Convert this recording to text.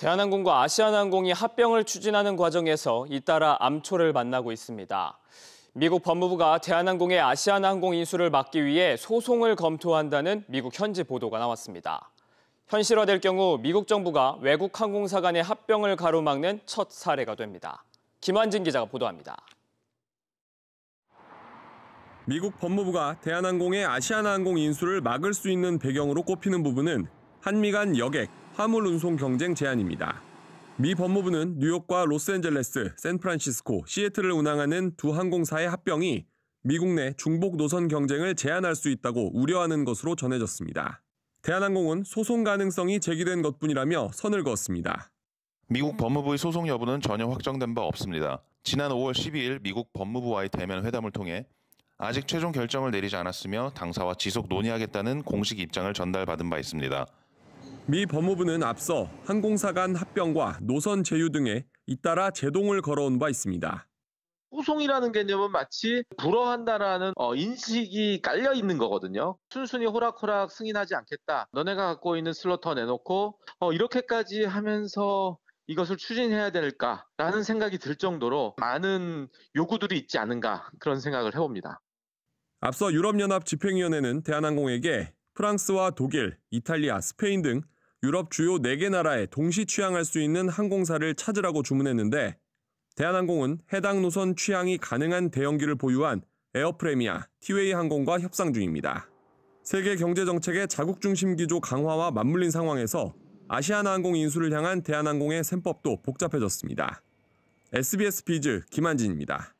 대한항공과 아시아나항공이 합병을 추진하는 과정에서 잇따라 암초를 만나고 있습니다. 미국 법무부가 대한항공의 아시아나항공 인수를 막기 위해 소송을 검토한다는 미국 현지 보도가 나왔습니다. 현실화될 경우 미국 정부가 외국 항공사 간의 합병을 가로막는 첫 사례가 됩니다. 김한진 기자가 보도합니다. 미국 법무부가 대한항공의 아시아나항공 인수를 막을 수 있는 배경으로 꼽히는 부분은 한미 간 여객, 화물 운송 경쟁 제한입니다. 미 법무부는 뉴욕과 로스앤젤레스, 샌프란시스코, 시애틀을 운항하는 두 항공사의 합병이 미국 내 중복 노선 경쟁을 제한할 수 있다고 우려하는 것으로 전해졌습니다. 대한항공은 소송 가능성이 제기된 것뿐이라며 선을 그었습니다. 미국 법무부의 소송 여부는 전혀 확정된 바 없습니다. 지난 5월 12일 미국 법무부와의 대면 회담을 통해 아직 최종 결정을 내리지 않았으며 당사와 지속 논의하겠다는 공식 입장을 전달받은 바 있습니다. 미 법무부는 앞서 항공사 간 합병과 노선 제휴 등에 잇따라 제동을 걸어온 바 있습니다. 소송이라는 개념은 마치 불어한다라는 어, 인식이 깔려 있는 거거든요. 순순히 호락호락 승인하지 않겠다. 너네가 갖고 있는 슬러터 내놓고 어, 이렇게까지 하면서 이것을 추진해야 될까라는 생각이 들 정도로 많은 요구들이 있지 않은가 그런 생각을 해봅니다. 앞서 유럽연합 집행위원회는 대한항공에게 프랑스와 독일, 이탈리아, 스페인 등 유럽 주요 4개 나라에 동시 취항할 수 있는 항공사를 찾으라고 주문했는데 대한항공은 해당 노선 취항이 가능한 대형기를 보유한 에어프레미아, 티웨이 항공과 협상 중입니다. 세계 경제 정책의 자국 중심 기조 강화와 맞물린 상황에서 아시아나항공 인수를 향한 대한항공의 셈법도 복잡해졌습니다. SBS 비즈 김한진입니다.